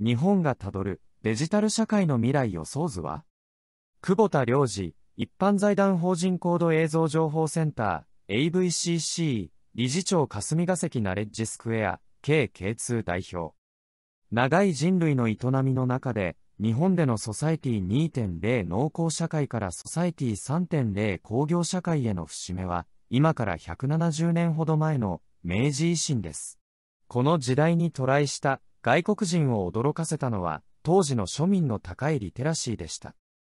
日本がたどるデジタル社会の未来予想図は久保田良二、一般財団法人高度映像情報センター、AVCC、理事長霞ヶ関ナレッジスクエア、KK2 代表。長い人類の営みの中で、日本でのソサイティ2.0農耕社会からソサイティ3.0工業社会への節目は、今から170年ほど前の明治維新です。この時代にトライした外国人を驚かせたのは、当時の庶民の高いリテラシーでした。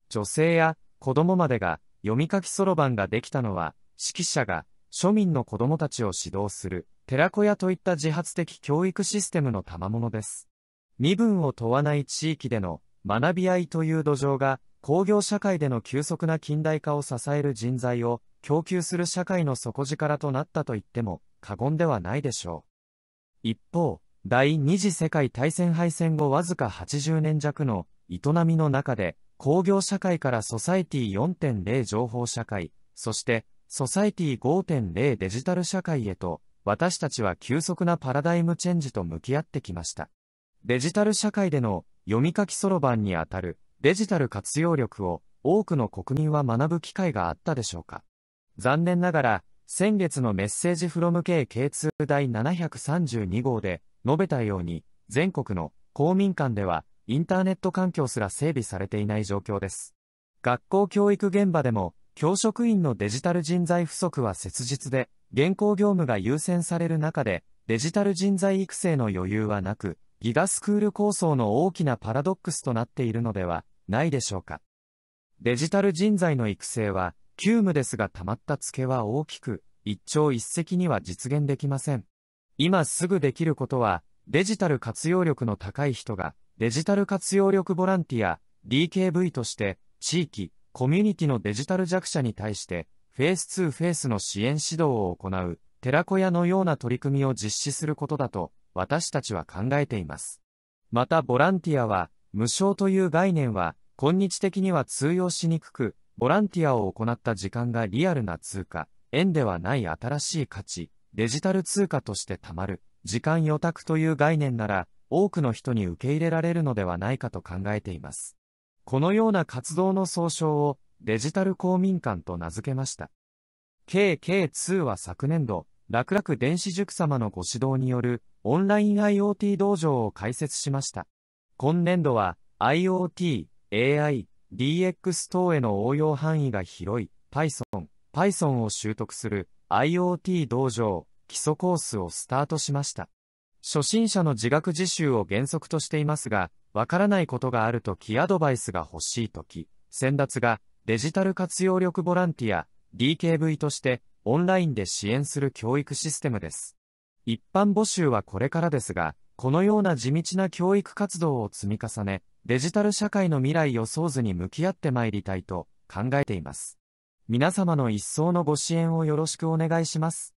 女性や子供までが読み書きそろばんができたのは、指揮者が庶民の子供たちを指導する寺子屋といった自発的教育システムの賜物です。身分を問わない地域での学び合いという土壌が工業社会での急速な近代化を支える人材を供給する社会の底力となったと言っても過言ではないでしょう。一方、第二次世界大戦敗戦後わずか80年弱の営みの中で、工業社会からソサイティ4.0情報社会、そしてソサイティ5.0デジタル社会へと、私たちは急速なパラダイムチェンジと向き合ってきました。デジタル社会での読み書きそろばんにあたるデジタル活用力を多くの国民は学ぶ機会があったでしょうか。残念ながら、先月のメッセージフロム系 K2 第732号で、述べたように、全国の公民館では、インターネット環境すら整備されていない状況です。学校教育現場でも、教職員のデジタル人材不足は切実で、現行業務が優先される中で、デジタル人材育成の余裕はなく、ギガスクール構想の大きなパラドックスとなっているのではないでしょうか。デジタル人材の育成は、急務ですがたまったツケは大きく、一朝一夕には実現できません。今すぐできることは、デジタル活用力の高い人が、デジタル活用力ボランティア、DKV として、地域、コミュニティのデジタル弱者に対して、フェース2フェースの支援指導を行う、寺子屋のような取り組みを実施することだと、私たちは考えています。また、ボランティアは、無償という概念は、今日的には通用しにくく、ボランティアを行った時間がリアルな通貨、円ではない新しい価値、デジタル通貨としてたまる、時間予託という概念なら、多くの人に受け入れられるのではないかと考えています。このような活動の総称を、デジタル公民館と名付けました。KK2 は昨年度、楽々電子塾様のご指導による、オンライン IoT 道場を開設しました。今年度は、IoT、AI、DX 等への応用範囲が広い Python、Python を習得する IoT 道場基礎コースをスタートしました。初心者の自学自習を原則としていますが、わからないことがあるときアドバイスが欲しいとき、先達がデジタル活用力ボランティア DKV としてオンラインで支援する教育システムです。一般募集はこれからですが、このような地道な教育活動を積み重ね、デジタル社会の未来予想図に向き合ってまいりたいと考えています。皆様の一層のご支援をよろしくお願いします。